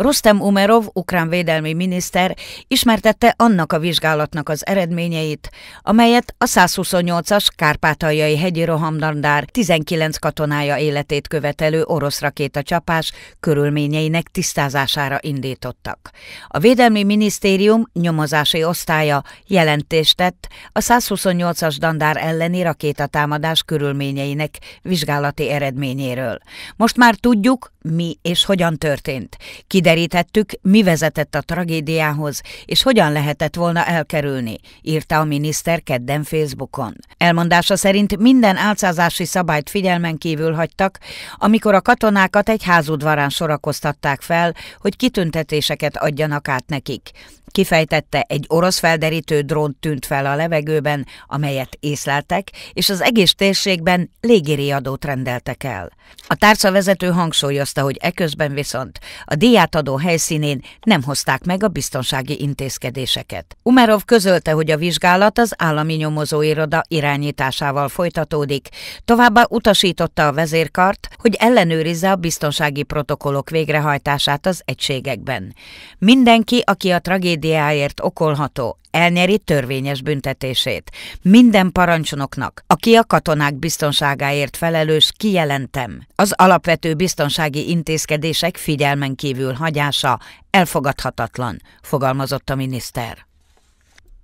Rostem Umerov, ukrán védelmi miniszter ismertette annak a vizsgálatnak az eredményeit, amelyet a 128-as kárpátaljai hegyi rohamdandár 19 katonája életét követelő orosz rakéta csapás körülményeinek tisztázására indítottak. A Védelmi Minisztérium nyomozási osztálya jelentést tett a 128-as dandár elleni rakétatámadás körülményeinek vizsgálati eredményéről. Most már tudjuk, mi és hogyan történt. Kide Kiderítettük, mi vezetett a tragédiához, és hogyan lehetett volna elkerülni, írta a miniszter kedden Facebookon. Elmondása szerint minden álcázási szabályt figyelmen kívül hagytak, amikor a katonákat egy házudvarán sorakoztatták fel, hogy kitüntetéseket adjanak át nekik. Kifejtette, egy orosz felderítő drón tűnt fel a levegőben, amelyet észleltek, és az egész térségben légiriadót rendeltek el. A tárcavezető hangsúlyozta, hogy eközben viszont a diát átadó helyszínén nem hozták meg a biztonsági intézkedéseket. Umerov közölte, hogy a vizsgálat az állami nyomozóiroda irányításával folytatódik, továbbá utasította a vezérkart, hogy ellenőrizze a biztonsági protokollok végrehajtását az egységekben. Mindenki, aki a tragédiáért okolható, elnyeri törvényes büntetését. Minden parancsnoknak, aki a katonák biztonságáért felelős, kijelentem. Az alapvető biztonsági intézkedések figyelmen kívül hagyása elfogadhatatlan, fogalmazott a miniszter.